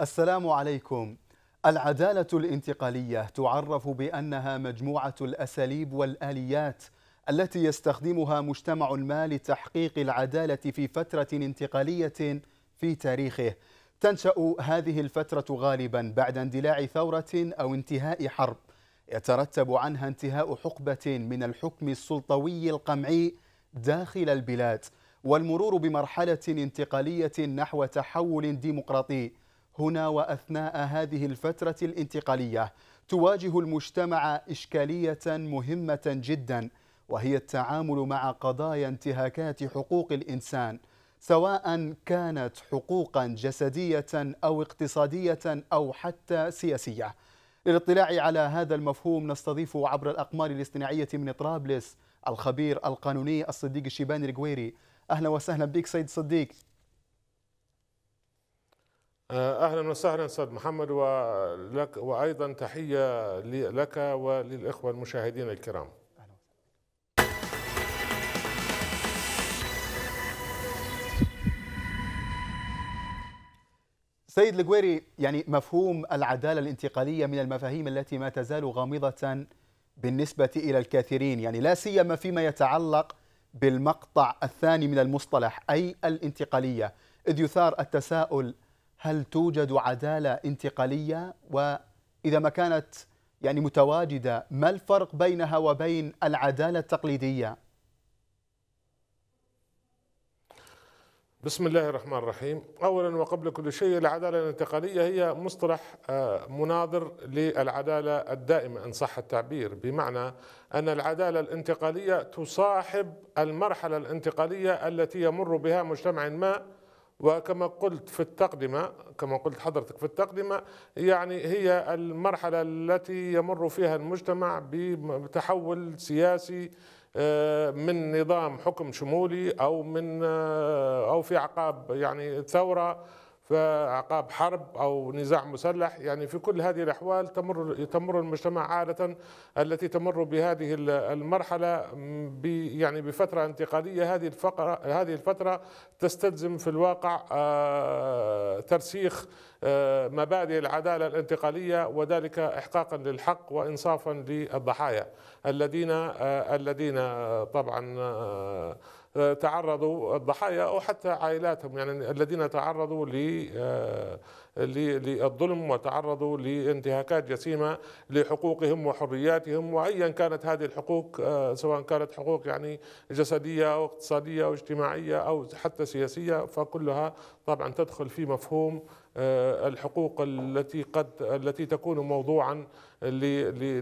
السلام عليكم العدالة الانتقالية تعرف بأنها مجموعة الأساليب والآليات التي يستخدمها مجتمع ما لتحقيق العدالة في فترة انتقالية في تاريخه تنشأ هذه الفترة غالبا بعد اندلاع ثورة أو انتهاء حرب يترتب عنها انتهاء حقبة من الحكم السلطوي القمعي داخل البلاد والمرور بمرحلة انتقالية نحو تحول ديمقراطي هنا وأثناء هذه الفترة الانتقالية تواجه المجتمع إشكالية مهمة جدا وهي التعامل مع قضايا انتهاكات حقوق الإنسان سواء كانت حقوقا جسدية أو اقتصادية أو حتى سياسية للاطلاع على هذا المفهوم نستضيف عبر الأقمار الاصطناعية من طرابلس الخبير القانوني الصديق الشيباني القويري أهلا وسهلا بك سيد صديق آه، اهلا وسهلا استاذ محمد ولك وايضا تحيه لك وللاخوه المشاهدين الكرام. سيد القويري يعني مفهوم العداله الانتقاليه من المفاهيم التي ما تزال غامضه بالنسبه الى الكثيرين، يعني لا سيما فيما يتعلق بالمقطع الثاني من المصطلح اي الانتقاليه، اذ يثار التساؤل هل توجد عدالة انتقالية وإذا ما كانت يعني متواجدة ما الفرق بينها وبين العدالة التقليدية بسم الله الرحمن الرحيم أولا وقبل كل شيء العدالة الانتقالية هي مصطلح آه، مناظر للعدالة الدائمة إن صح التعبير بمعنى أن العدالة الانتقالية تصاحب المرحلة الانتقالية التي يمر بها مجتمع ما وكما قلت في التقدمة كما قلت حضرتك في التقدمة يعني هي المرحلة التي يمر فيها المجتمع بتحول سياسي آه، من نظام حكم شمولي أو من آه، أو في عقاب يعني ثورة فعقاب حرب او نزاع مسلح يعني في كل هذه الاحوال تمر تمر المجتمع عاده التي تمر بهذه المرحله يعني بفتره انتقاليه هذه الفقره هذه الفتره تستلزم في الواقع آه، ترسيخ آه، مبادئ العداله الانتقاليه وذلك احقاقا للحق وانصافا للضحايا الذين آه، الذين طبعا تعرضوا الضحايا او حتى عائلاتهم يعني الذين تعرضوا آه، للظلم وتعرضوا لانتهاكات جسيمه لحقوقهم وحرياتهم وايا كانت هذه الحقوق آه، سواء كانت حقوق يعني جسديه او اقتصاديه او اجتماعيه او حتى سياسيه فكلها طبعا تدخل في مفهوم آه، الحقوق التي قد التي تكون موضوعا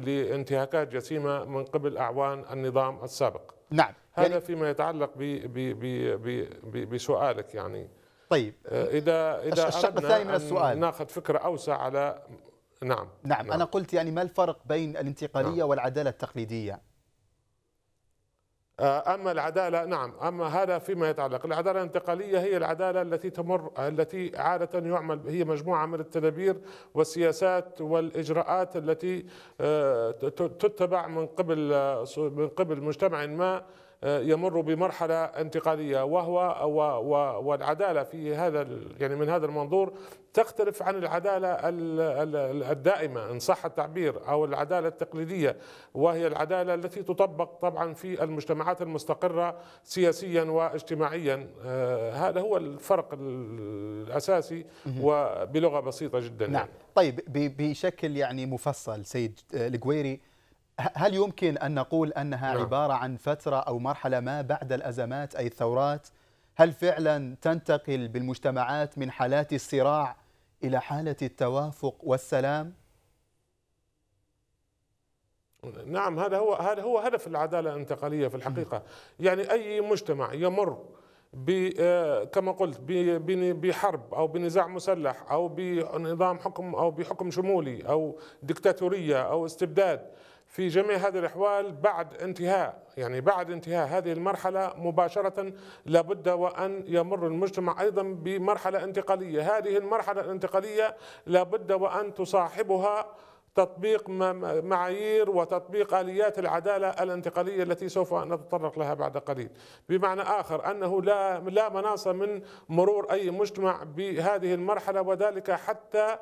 لانتهاكات جسيمه من قبل اعوان النظام السابق. نعم. هذا يعني فيما يتعلق ب ب ب بـ بسؤالك يعني. طيب. آه، اذا اذا الشق الثاني من السؤال. ناخذ فكره اوسع على نعم. نعم. نعم. انا قلت يعني ما الفرق بين الانتقاليه نعم. والعداله التقليديه؟ آه، اما العداله نعم اما هذا فيما يتعلق العداله الانتقاليه هي العداله التي تمر التي عاده يعمل هي مجموعه من التدابير والسياسات والاجراءات التي آه، تتبع من قبل آه، من قبل مجتمع ما يمر بمرحله انتقاليه وهو والعداله في هذا يعني من هذا المنظور تختلف عن العداله الدائمه ان صح التعبير او العداله التقليديه وهي العداله التي تطبق طبعا في المجتمعات المستقره سياسيا واجتماعيا آه، هذا هو الفرق الاساسي وبلغه بسيطه جدا نعم طيب بشكل يعني مفصل سيد آه، القويري هل يمكن أن نقول أنها نعم. عبارة عن فترة أو مرحلة ما بعد الأزمات أي الثورات هل فعلا تنتقل بالمجتمعات من حالات الصراع إلى حالة التوافق والسلام؟ نعم هذا هو هذا هو هدف العداله الانتقاليه في الحقيقه يعني اي مجتمع يمر آه، كما قلت بحرب او بنزاع مسلح او بنظام حكم او بحكم شمولي او دكتاتوريه او استبداد في جميع هذه الأحوال بعد انتهاء يعني بعد انتهاء هذه المرحلة مباشرة لابد وأن يمر المجتمع أيضا بمرحلة انتقالية هذه المرحلة الانتقالية لابد وأن تصاحبها تطبيق معايير وتطبيق اليات العداله الانتقاليه التي سوف نتطرق لها بعد قليل، بمعنى اخر انه لا لا مناص من مرور اي مجتمع بهذه المرحله وذلك حتى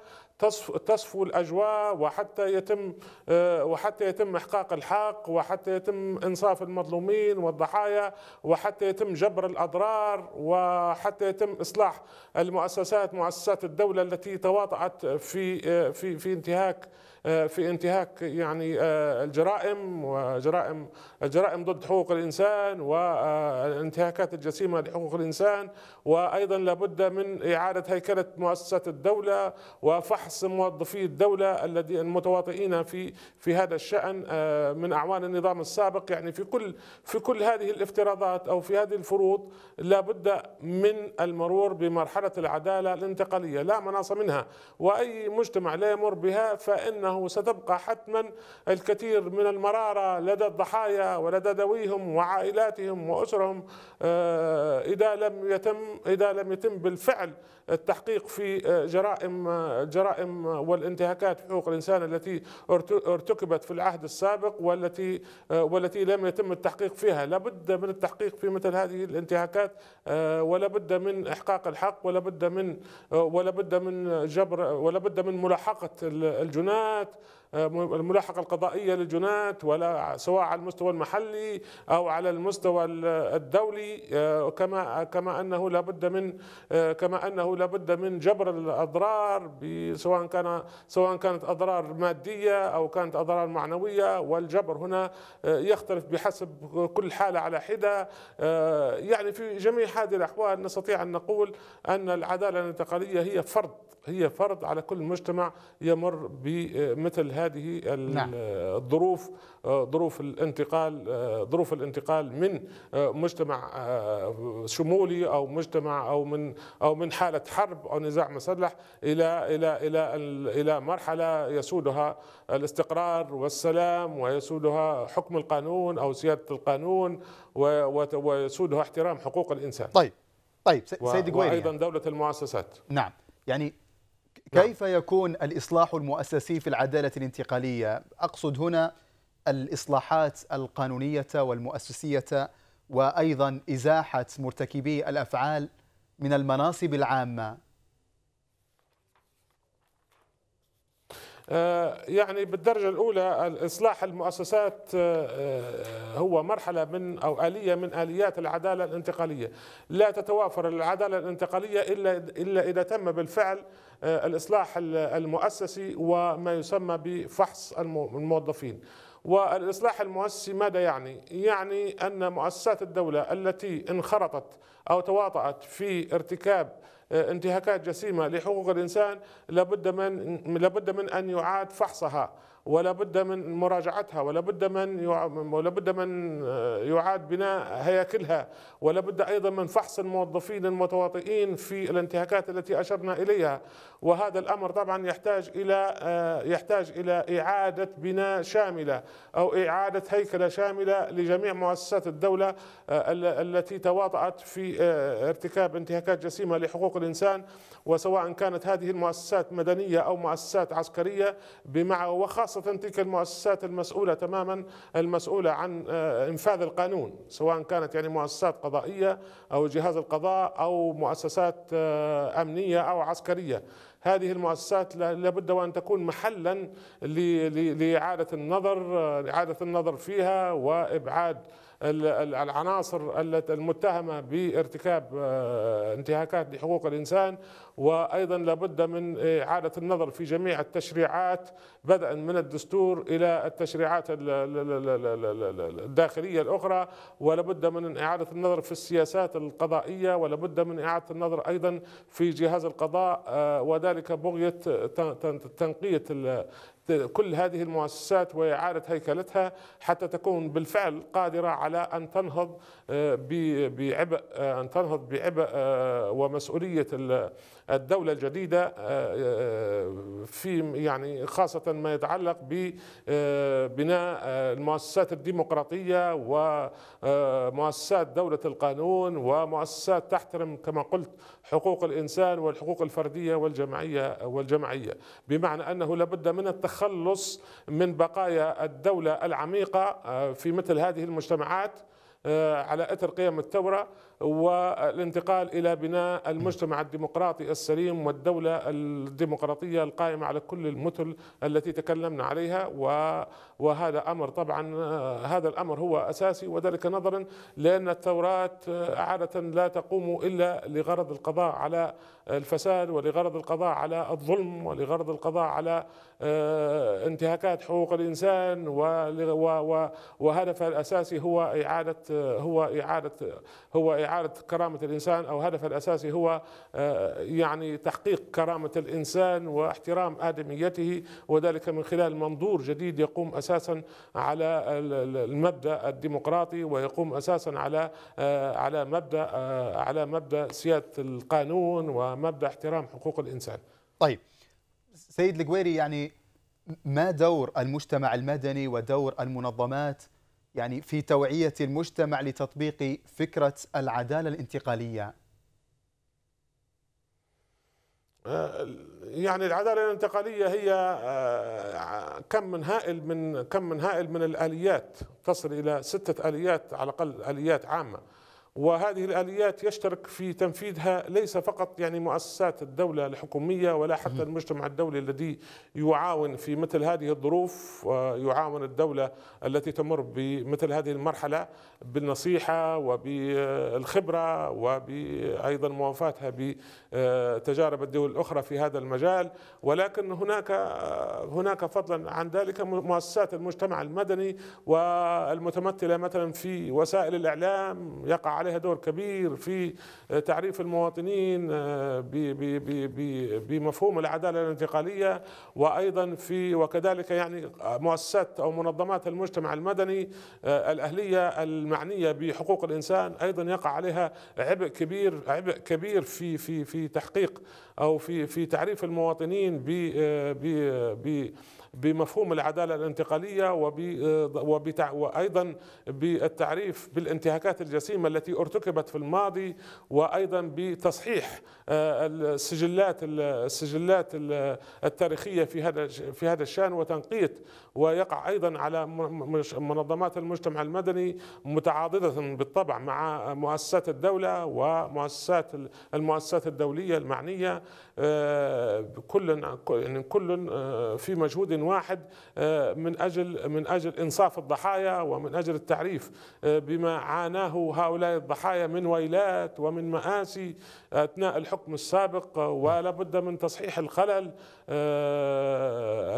تصفو الاجواء وحتى يتم آه، وحتى يتم احقاق الحق وحتى يتم انصاف المظلومين والضحايا وحتى يتم جبر الاضرار وحتى يتم اصلاح المؤسسات مؤسسات الدوله التي تواطات في آه، في في انتهاك آه، في انتهاك يعني آه، الجرائم وجرائم الجرائم ضد حقوق الانسان والانتهاكات آه، الجسيمه لحقوق الانسان وايضا لابد من اعاده هيكله مؤسسات الدوله وفحص موظفي الدوله الذين المتواطئين في في هذا الشان من اعوان النظام السابق يعني في كل في كل هذه الافتراضات او في هذه الفروض لابد من المرور بمرحله العداله الانتقاليه لا مناص منها واي مجتمع لا يمر بها فانه أنه ستبقى حتما الكثير من المرارة لدى الضحايا ولدى ذويهم وعائلاتهم وأسرهم آه، إذا لم يتم إذا لم يتم بالفعل التحقيق في آه، جرائم آه، جرائم والانتهاكات حقوق الانسان التي ارتكبت في العهد السابق والتي آه، والتي لم يتم التحقيق فيها، لابد من التحقيق في مثل هذه الانتهاكات ولا بد من احقاق الحق ولا بد من ولا بد من جبر ولا بد من ملاحقه الجنات الملاحقة القضائية للجنات ولا سواء على المستوى المحلي أو على المستوى الدولي آه، كما كما أنه لابد من آه، كما أنه لابد من جبر الأضرار سواء كان سواء كانت أضرار مادية أو كانت أضرار معنوية والجبر هنا آه، يختلف بحسب كل حالة على حدة يعني في جميع هذه الأحوال نستطيع أن نقول أن العدالة الانتقالية هي فرض هي فرض على كل مجتمع يمر بمثل هذه نعم. الظروف آه، ظروف الانتقال آه، ظروف الانتقال من آه، مجتمع شمولي او مجتمع او من او من حاله حرب او نزاع مسلح الى الى الى الى مرحله يسودها الاستقرار والسلام ويسودها حكم القانون او سياده القانون ويسودها احترام حقوق الانسان. طيب طيب سيدي قويري وايضا يعني. دوله المؤسسات. نعم يعني نعم. كيف يكون الإصلاح المؤسسي في العدالة الانتقالية؟ أقصد هنا الإصلاحات القانونية والمؤسسية وأيضا إزاحة مرتكبي الأفعال من المناصب العامة آه، يعني بالدرجة الأولى إصلاح المؤسسات آه، آه، هو مرحلة من أو آلية من آليات العدالة الانتقالية لا تتوافر العدالة الانتقالية إلا, إلا إذا تم بالفعل الإصلاح المؤسسي وما يسمى بفحص الموظفين والإصلاح المؤسسي ماذا يعني؟ يعني أن مؤسسات الدولة التي انخرطت أو تواطأت في ارتكاب آه، انتهاكات جسيمة لحقوق الإنسان لابد من لابد من أن يعاد فحصها ولا بد من مراجعتها ولا بد من ولا بد من آه، يعاد بناء هياكلها ولا بد ايضا من فحص الموظفين المتواطئين في الانتهاكات التي اشرنا اليها وهذا الامر طبعا يحتاج الى آه، يحتاج الى اعاده بناء شامله او اعاده هيكله شامله لجميع مؤسسات الدوله آه، التي تواطأت في ارتكاب انتهاكات جسيمه لحقوق الانسان وسواء كانت هذه المؤسسات مدنيه او مؤسسات عسكريه بمع وخاصه خاصة تلك المؤسسات المسؤولة تماما المسؤولة عن آه، إنفاذ القانون سواء كانت يعني مؤسسات قضائية أو جهاز القضاء أو مؤسسات آه، أمنية أو عسكرية هذه المؤسسات لابد وان تكون محلا لاعاده النظر آه، اعاده النظر فيها وابعاد العناصر المتهمة بارتكاب آه، انتهاكات لحقوق الإنسان وأيضا لابد من إعادة النظر في جميع التشريعات بدءا من الدستور إلى التشريعات الداخلية الأخرى ولابد من إعادة النظر في السياسات القضائية ولابد من إعادة النظر أيضا في جهاز القضاء آه، وذلك بغية تنقية كل هذه المؤسسات وإعادة هيكلتها حتى تكون بالفعل قادرة على أن تنهض آه، بعبء آه، أن تنهض بعبء آه، ومسؤولية الدولة الجديدة آه، آه، في يعني خاصة ما يتعلق ببناء آه، المؤسسات الديمقراطية ومؤسسات دولة القانون ومؤسسات تحترم كما قلت حقوق الإنسان والحقوق الفردية والجمعية والجمعية بمعنى أنه لابد من التخلص من بقايا الدولة العميقة في مثل هذه المجتمعات على اثر قيم الثوره والانتقال الى بناء المجتمع الديمقراطي السليم والدوله الديمقراطيه القائمه على كل المثل التي تكلمنا عليها وهذا امر طبعا هذا الامر هو اساسي وذلك نظرا لان الثورات عاده لا تقوم الا لغرض القضاء على الفساد ولغرض القضاء على الظلم ولغرض القضاء على آه، انتهاكات حقوق الانسان وهدفها الاساسي هو اعاده هو اعاده هو إعادة إعادة كرامة الإنسان أو هدف الأساسي هو آه، يعني تحقيق كرامة الإنسان واحترام آدميته وذلك من خلال منظور جديد يقوم أساسا على المبدأ الديمقراطي ويقوم أساسا على آه، على مبدأ آه، على مبدأ سيادة القانون ومبدأ احترام حقوق الإنسان طيب سيد القويري يعني ما دور المجتمع المدني ودور المنظمات يعني في توعية المجتمع لتطبيق فكرة العدالة الانتقالية آه، يعني العداله الانتقاليه هي آه، كم من هائل من كم من هائل من الاليات تصل الى سته اليات على الاقل اليات عامه وهذه الآليات يشترك في تنفيذها ليس فقط يعني مؤسسات الدولة الحكومية ولا حتى المجتمع الدولي الذي يعاون في مثل هذه الظروف ويعاون الدولة التي تمر بمثل هذه المرحلة بالنصيحة وبالخبرة وأيضا موافاتها بتجارب الدول الأخرى في هذا المجال ولكن هناك هناك فضلا عن ذلك مؤسسات المجتمع المدني والمتمثلة مثلا في وسائل الإعلام يقع على عليها دور كبير في تعريف المواطنين آه، بمفهوم العداله الانتقاليه وايضا في وكذلك يعني مؤسسات او منظمات المجتمع المدني آه، الاهليه المعنيه بحقوق الانسان ايضا يقع عليها عبء كبير عبء كبير في في في تحقيق او في في تعريف المواطنين ب آه، ب بمفهوم العدالة الانتقالية آه، وأيضا بالتعريف بالانتهاكات الجسيمة التي ارتكبت في الماضي وأيضا بتصحيح آه، السجلات السجلات التاريخية في هذا في هذا الشأن وتنقية ويقع أيضا على منظمات المجتمع المدني متعاضدة بالطبع مع مؤسسات الدولة ومؤسسات المؤسسات الدولية المعنية آه، كل يعني كل آه، في مجهود واحد آه، من أجل من أجل إنصاف الضحايا ومن أجل التعريف بما عاناه هؤلاء الضحايا من ويلات ومن مآسي أثناء الحكم السابق ولا بد من تصحيح الخلل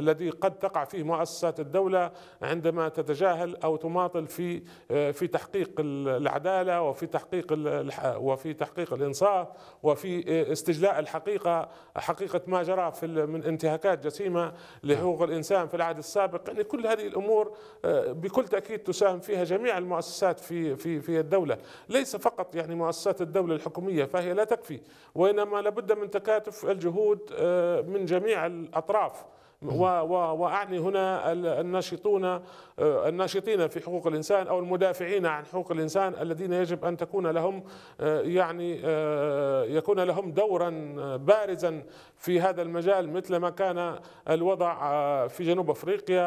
الذي قد تقع فيه مؤسسة مؤسسات الدولة عندما تتجاهل أو تماطل في آه، في تحقيق العدالة وفي تحقيق وفي تحقيق الإنصاف وفي آه، استجلاء الحقيقة حقيقة ما جرى في من انتهاكات جسيمة لحقوق الإنسان في العهد السابق يعني كل هذه الأمور آه، بكل تأكيد تساهم فيها جميع المؤسسات في في في الدولة ليس فقط يعني مؤسسات الدولة الحكومية فهي لا تكفي وإنما لابد من تكاتف الجهود من جميع الأطراف واعني هنا الناشطون آه، الناشطين في حقوق الإنسان أو المدافعين عن حقوق الإنسان الذين يجب أن تكون لهم آه، يعني آه، يكون لهم دورا بارزا في هذا المجال مثل ما كان الوضع في جنوب أفريقيا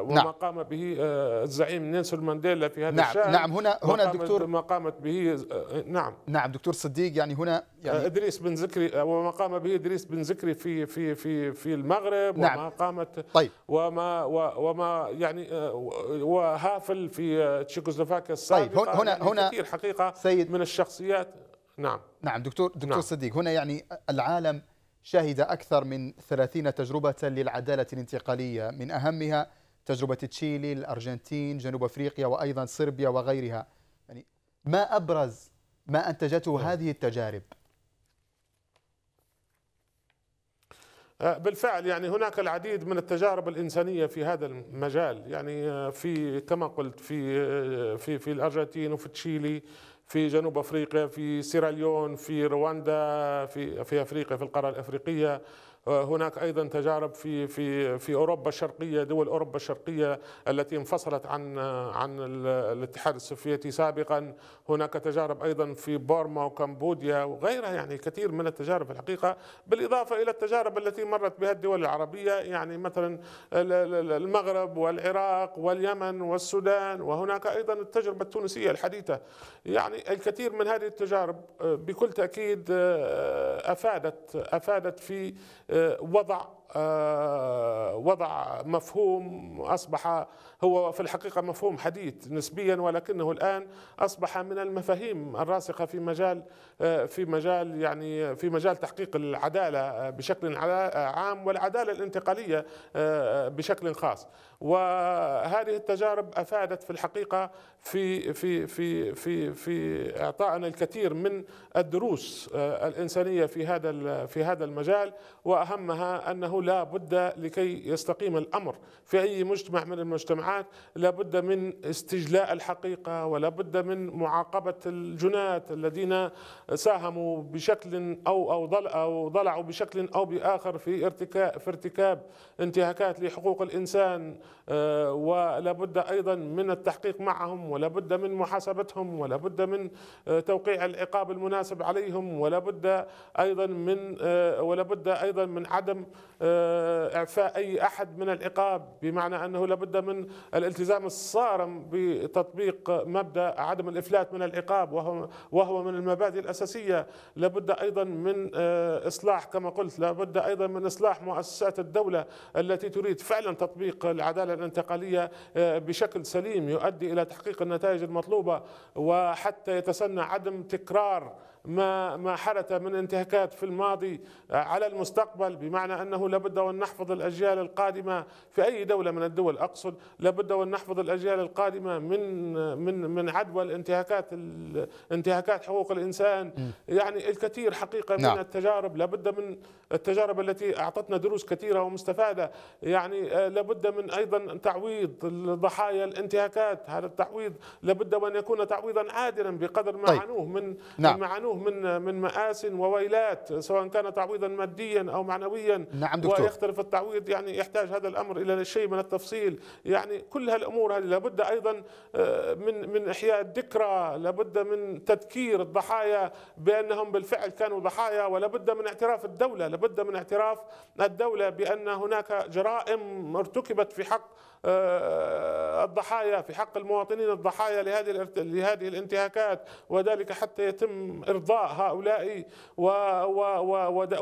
وما نعم. قام به الزعيم نيلسون مانديلا في هذا نعم. الشأن نعم هنا هنا دكتور ما قامت به نعم نعم دكتور صديق يعني هنا يعني ادريس بن زكري وما قام به ادريس بن زكري في في في في المغرب نعم. وما قامت طيب. وما وما يعني وهافل في تشيكوسلوفاكيا طيب، السابقه طيب هنا يعني هنا كثير حقيقه سيد من الشخصيات نعم نعم دكتور نعم. دكتور نعم صديق هنا يعني العالم شهد أكثر من 30 تجربة للعدالة الانتقالية من أهمها تجربة تشيلي الأرجنتين جنوب أفريقيا وأيضا صربيا وغيرها يعني ما أبرز ما أنتجته نعم. هذه التجارب آه، بالفعل يعني هناك العديد من التجارب الانسانيه في هذا المجال يعني آه، في كما قلت في آه، في في الارجنتين وفي تشيلي في جنوب افريقيا في سيراليون في رواندا في في افريقيا في القاره الافريقيه هناك ايضا تجارب في في في اوروبا الشرقيه دول اوروبا الشرقيه التي انفصلت عن عن الاتحاد السوفيتي سابقا هناك تجارب ايضا في بورما وكمبوديا وغيرها يعني كثير من التجارب الحقيقه بالاضافه الى التجارب التي مرت بها الدول العربيه يعني مثلا المغرب والعراق واليمن والسودان وهناك ايضا التجربه التونسيه الحديثه يعني الكثير من هذه التجارب آه، بكل تاكيد آه، افادت افادت في آه، آه، وضع آه، وضع مفهوم اصبح هو في الحقيقة مفهوم حديث نسبيا ولكنه الآن أصبح من المفاهيم الراسخة في مجال آه، في مجال يعني في مجال تحقيق العدالة آه، بشكل عام والعدالة الانتقالية آه، بشكل خاص وهذه التجارب أفادت في الحقيقة في في في في في إعطائنا الكثير من الدروس الإنسانية في هذا في هذا المجال وأهمها أنه لا بد لكي يستقيم الأمر في أي مجتمع من المجتمعات الجماعات لا بد من استجلاء الحقيقة ولا بد من معاقبة الجناة الذين ساهموا بشكل أو أو أو ضلعوا بشكل أو بآخر في ارتكاب في ارتكاب انتهاكات لحقوق الإنسان آه، ولا بد أيضا من التحقيق معهم ولا بد من محاسبتهم ولا بد من آه، توقيع العقاب المناسب عليهم ولا بد أيضا من آه، ولا بد أيضا من عدم إعفاء أي أحد من العقاب بمعنى أنه لابد من الالتزام الصارم بتطبيق مبدا عدم الافلات من العقاب وهو وهو من المبادئ الاساسيه لابد ايضا من آه، اصلاح كما قلت لابد ايضا من اصلاح مؤسسات الدوله التي تريد فعلا تطبيق العداله الانتقاليه آه، بشكل سليم يؤدي الى تحقيق النتائج المطلوبه وحتى يتسنى عدم تكرار ما ما حدث من انتهاكات في الماضي آه، على المستقبل بمعنى انه لابد وان نحفظ الاجيال القادمه في اي دوله من الدول اقصد لابد وان نحفظ الاجيال القادمه من من من عدوى الانتهاكات انتهاكات حقوق الانسان يعني الكثير حقيقه من نعم. التجارب لابد من التجارب التي اعطتنا دروس كثيره ومستفاده يعني آه، لابد من ايضا تعويض ضحايا الانتهاكات هذا التعويض لابد وان يكون تعويضا عادلا بقدر ما طيب. عانوه من نعم. معانوه يعانوه من من مآس وويلات سواء كان تعويضا ماديا او معنويا نعم دكتور ويختلف التعويض يعني يحتاج هذا الامر الى شيء من التفصيل يعني كل هالامور هذه لابد ايضا آه، من من احياء الذكرى لابد من تذكير الضحايا بانهم بالفعل كانوا ضحايا ولابد من اعتراف الدوله لابد من اعتراف الدوله بان هناك جرائم ارتكبت في حق آه، الضحايا في حق المواطنين الضحايا لهذه لهذه الانتهاكات وذلك حتى يتم ارضاء هؤلاء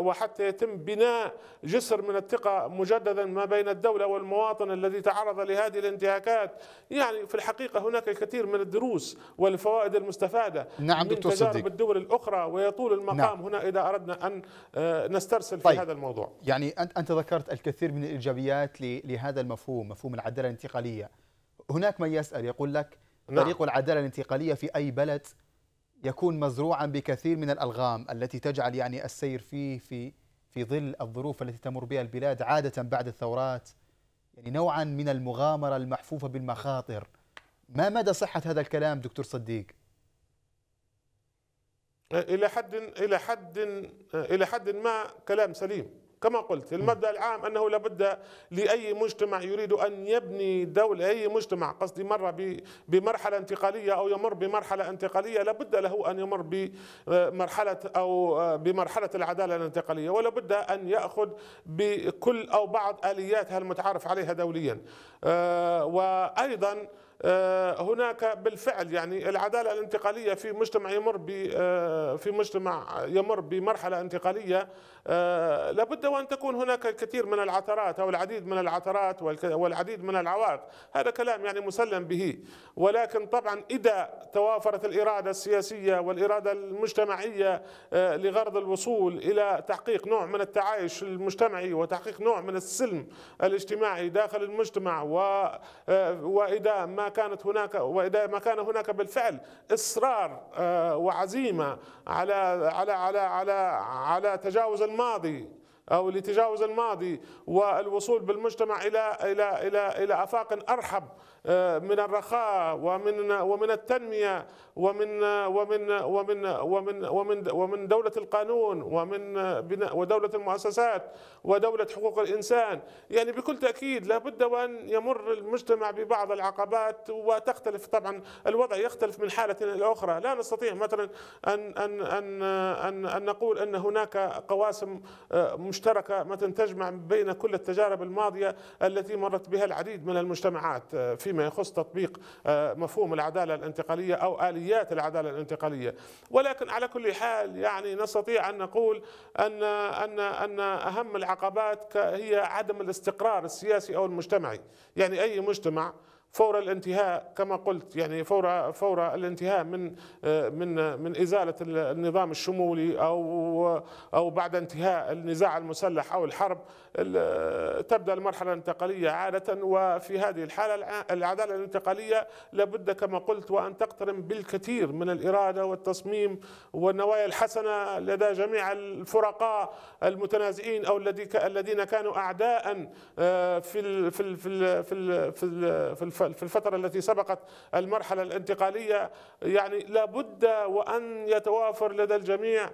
وحتى يتم بناء جسر من الثقه مجددا ما بين الدوله والمواطن الذي تعرض لهذه الانتهاكات يعني في الحقيقه هناك الكثير من الدروس والفوائد المستفاده نعم من تجارب صديق. الدول الاخرى ويطول المقام نعم. هنا اذا اردنا ان آه، نسترسل طيب. في هذا الموضوع يعني انت ذكرت الكثير من الايجابيات لهذا المفهوم مفهوم العداله الانتقاليه هناك من يسال يقول لك نعم. طريق العداله الانتقاليه في اي بلد يكون مزروعا بكثير من الالغام التي تجعل يعني السير فيه في في ظل الظروف التي تمر بها البلاد عاده بعد الثورات يعني نوعا من المغامره المحفوفه بالمخاطر ما مدى صحه هذا الكلام دكتور صديق الى حد الى حد الى حد ما كلام سليم كما قلت المبدا العام انه لابد لاي مجتمع يريد ان يبني دوله اي مجتمع قصدي مر بمرحله انتقاليه او يمر بمرحله انتقاليه لابد له ان يمر بمرحله او بمرحله العداله الانتقاليه ولابد ان ياخذ بكل او بعض الياتها المتعارف عليها دوليا آه، وايضا آه، هناك بالفعل يعني العداله الانتقاليه في مجتمع يمر آه، في مجتمع يمر بمرحله انتقاليه آه، لابد وان تكون هناك الكثير من العثرات او العديد من العثرات والعديد من العوائق هذا كلام يعني مسلم به ولكن طبعا اذا توافرت الاراده السياسيه والاراده المجتمعيه لغرض الوصول الى تحقيق نوع من التعايش المجتمعي وتحقيق نوع من السلم الاجتماعي داخل المجتمع و واذا ما كانت هناك واذا ما كان هناك بالفعل اصرار آه، وعزيمه على على على على على تجاوز الماضي او لتجاوز الماضي والوصول بالمجتمع الى الى الى الى افاق ارحب من الرخاء ومن ومن التنميه ومن ومن ومن ومن ومن ومن دوله القانون ومن ودوله المؤسسات ودوله حقوق الانسان يعني بكل تاكيد لابد وان يمر المجتمع ببعض العقبات وتختلف طبعا الوضع يختلف من حاله الى اخرى لا نستطيع مثلا ان ان ان ان, أن نقول ان هناك قواسم آه، مشتركه مثلا تجمع بين كل التجارب الماضيه التي مرت بها العديد من المجتمعات آه، في فيما يخص تطبيق آه، مفهوم العدالة الانتقالية أو آليات العدالة الانتقالية ولكن على كل حال يعني نستطيع أن نقول أن أن أن أهم العقبات هي عدم الاستقرار السياسي أو المجتمعي يعني أي مجتمع فور الانتهاء كما قلت يعني فور فور الانتهاء من من من ازاله النظام الشمولي او او بعد انتهاء النزاع المسلح او الحرب تبدا المرحله الانتقاليه عاده وفي هذه الحاله العداله الانتقاليه لابد كما قلت وان تقترن بالكثير من الاراده والتصميم والنوايا الحسنه لدى جميع الفرقاء المتنازعين او الذين كانوا اعداء آه، في في في في في في الفترة التي سبقت المرحلة الانتقالية يعني لابد وأن يتوافر لدى الجميع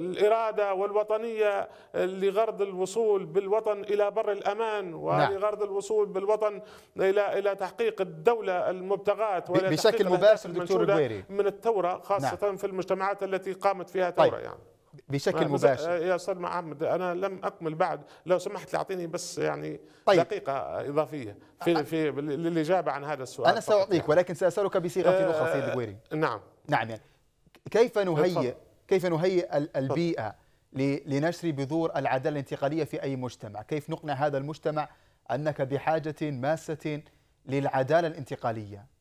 الإرادة والوطنية لغرض الوصول بالوطن إلى بر الأمان نعم. ولغرض الوصول بالوطن إلى إلى تحقيق الدولة المبتغاة بشكل مباشر دكتور من الثورة خاصة نعم. في المجتمعات التي قامت فيها طيب. ثورة طيب. يعني بشكل آه، مباشر آه، يا استاذ محمد انا لم اكمل بعد لو سمحت اعطيني بس يعني طيب. دقيقه اضافيه في في للاجابه عن هذا السؤال انا ساعطيك يعني. ولكن ساسالك بصيغه آه، اخرى سيد الغويري نعم نعم يعني كيف نهيئ كيف نهيئ البيئه لنشر بذور العداله الانتقاليه في اي مجتمع كيف نقنع هذا المجتمع انك بحاجه ماسه للعداله الانتقاليه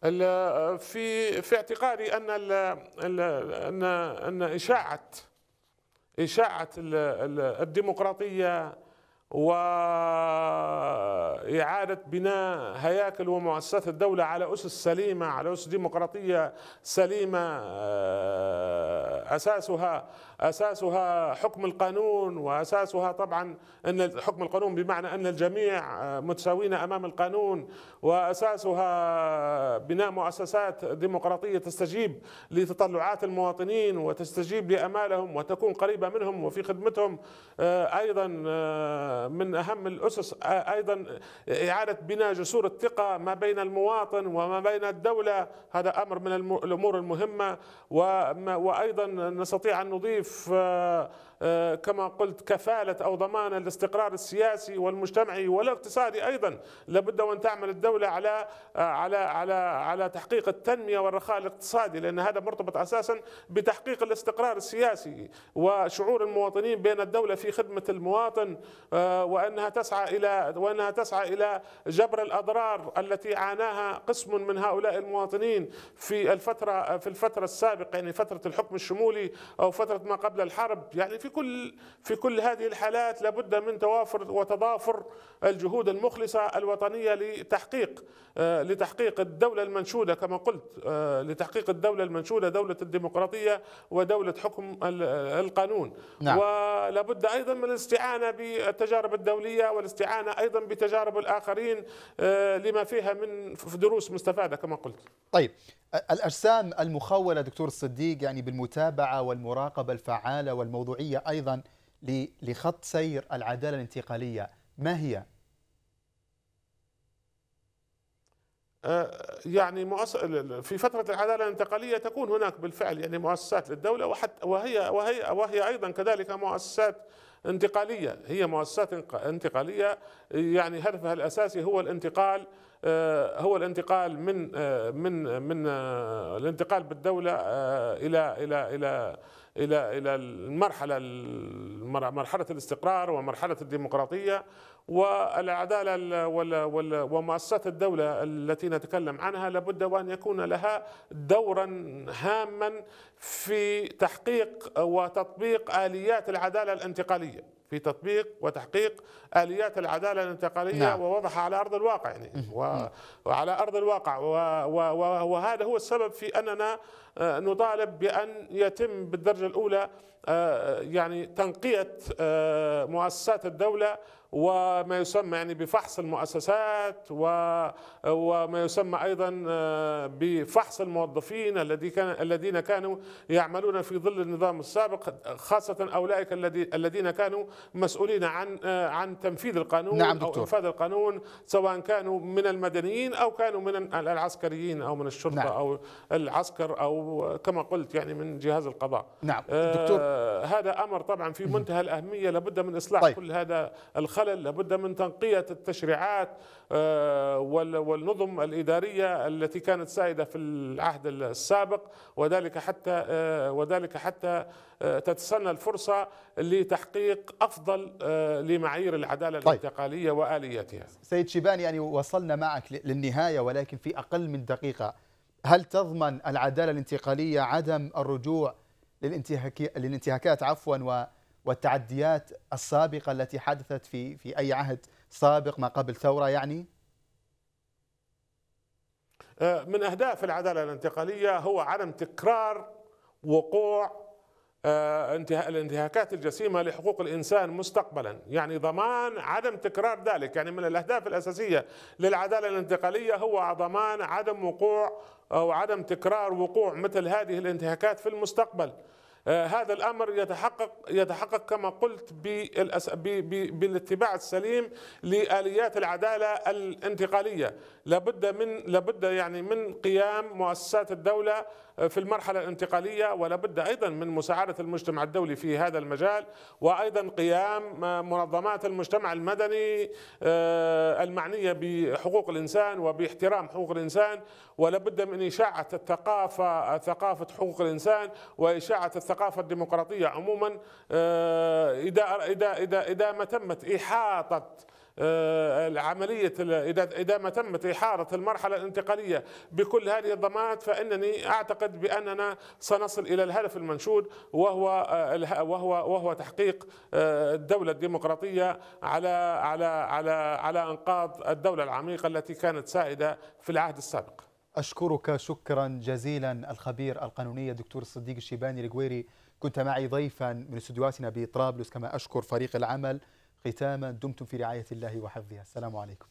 في في اعتقادي ان ان ان اشاعه اشاعه الديمقراطيه وإعادة بناء هياكل ومؤسسات الدولة على أسس سليمة على أسس ديمقراطية سليمة آه، أساسها اساسها حكم القانون واساسها طبعا ان حكم القانون بمعنى ان الجميع آه، متساوين امام القانون واساسها بناء مؤسسات ديمقراطيه تستجيب لتطلعات المواطنين وتستجيب لامالهم وتكون قريبه منهم وفي خدمتهم آه، ايضا آه، من اهم الاسس ايضا اعاده بناء جسور الثقه ما بين المواطن وما بين الدوله هذا امر من الامور المهمه وايضا نستطيع ان نضيف كيف آه، آه، كما قلت كفالة أو ضمان الاستقرار السياسي والمجتمعي والاقتصادي أيضا لابد وأن تعمل الدولة على آه، على على على تحقيق التنمية والرخاء الاقتصادي لأن هذا مرتبط أساسا بتحقيق الاستقرار السياسي وشعور المواطنين بأن الدولة في خدمة المواطن وأنها تسعى إلى وأنها تسعى إلى جبر الأضرار التي عاناها قسم من هؤلاء المواطنين في الفترة في الفترة السابقة يعني فترة الحكم الشمولي أو فترة ما قبل الحرب يعني في كل في كل هذه الحالات لابد من توافر وتضافر الجهود المخلصه الوطنيه لتحقيق آه، لتحقيق الدوله المنشوده كما قلت آه، لتحقيق الدوله المنشوده دوله الديمقراطيه ودوله حكم القانون نعم. ولابد ايضا من الاستعانه بالتجارب الدوليه والاستعانه ايضا بتجارب الاخرين آه، لما فيها من دروس مستفاده كما قلت طيب الاجسام المخوله دكتور الصديق يعني بالمتابعه والمراقبه الفعالة والموضوعية أيضا لخط سير العدالة الانتقالية ما هي؟ أه، يعني في فترة العدالة الانتقالية تكون هناك بالفعل يعني مؤسسات للدولة وحتى وهي وهي وهي أيضا كذلك مؤسسات انتقالية هي مؤسسات انتقالية يعني هدفها الأساسي هو الانتقال أه، هو الانتقال من أه، من من الانتقال بالدولة إلى إلى إلى الى الى المرحله مرحله الاستقرار ومرحله الديمقراطيه والعداله ومؤسسات الدوله التي نتكلم عنها لابد وان يكون لها دورا هاما في تحقيق وتطبيق اليات العداله الانتقاليه في تطبيق وتحقيق اليات العداله الانتقاليه نعم. ووضعها على ارض الواقع يعني وعلى ارض الواقع وهذا هو السبب في اننا آه، نطالب بان يتم بالدرجه الاولى آه، يعني تنقيه آه، مؤسسات الدوله وما يسمى يعني بفحص المؤسسات وما يسمى ايضا آه، بفحص الموظفين الذي كان الذين كانوا يعملون في ظل النظام السابق خاصه اولئك الذين كانوا مسؤولين عن آه، عن تنفيذ القانون نعم دكتور. او انفاذ القانون سواء كانوا من المدنيين او كانوا من العسكريين او من الشرطه نعم. او العسكر او كما قلت يعني من جهاز القضاء نعم آه، دكتور آه هذا امر طبعا في منتهى الاهميه لابد من اصلاح طيب. كل هذا الخ الخلل لابد من تنقية التشريعات آه، والنظم الإدارية التي كانت سائدة في العهد السابق وذلك حتى آه، وذلك حتى آه، تتسنى الفرصة لتحقيق أفضل لمعايير العدالة طيب. الانتقالية وآليتها سيد شيبان يعني وصلنا معك للنهاية ولكن في أقل من دقيقة هل تضمن العدالة الانتقالية عدم الرجوع للانتهاكات عفوا و... والتعديات السابقة التي حدثت في في أي عهد سابق ما قبل ثورة يعني؟ أه، من أهداف العدالة الانتقالية هو عدم تكرار وقوع أه، الانتهاكات الجسيمة لحقوق الإنسان مستقبلا يعني ضمان عدم تكرار ذلك يعني من الأهداف الأساسية للعدالة الانتقالية هو ضمان عدم وقوع أو عدم تكرار وقوع مثل هذه الانتهاكات في المستقبل آه، هذا الامر يتحقق يتحقق كما قلت بالاتباع السليم لاليات العداله الانتقاليه لابد من لابد يعني من قيام مؤسسات الدوله في المرحلة الانتقالية ولا بد أيضا من مساعدة المجتمع الدولي في هذا المجال وأيضا قيام منظمات المجتمع المدني آه، المعنية بحقوق الإنسان وباحترام حقوق الإنسان ولا بد من إشاعة الثقافة ثقافة حقوق الإنسان وإشاعة الثقافة الديمقراطية عموما آه، إذا إذا إذا إذا ما تمت إحاطة العملية آه، إذا ما تمت إحارة المرحلة الانتقالية بكل هذه الضمانات فإنني أعتقد بأننا سنصل إلى الهدف المنشود وهو آه، وهو وهو تحقيق آه، الدولة الديمقراطية على على على على أنقاض الدولة العميقة التي كانت سائدة في العهد السابق. أشكرك شكرا جزيلا الخبير القانوني الدكتور الصديق الشيباني الجويري كنت معي ضيفا من استديوهاتنا بطرابلس كما أشكر فريق العمل ختاما دمتم في رعاية الله وحفظها السلام عليكم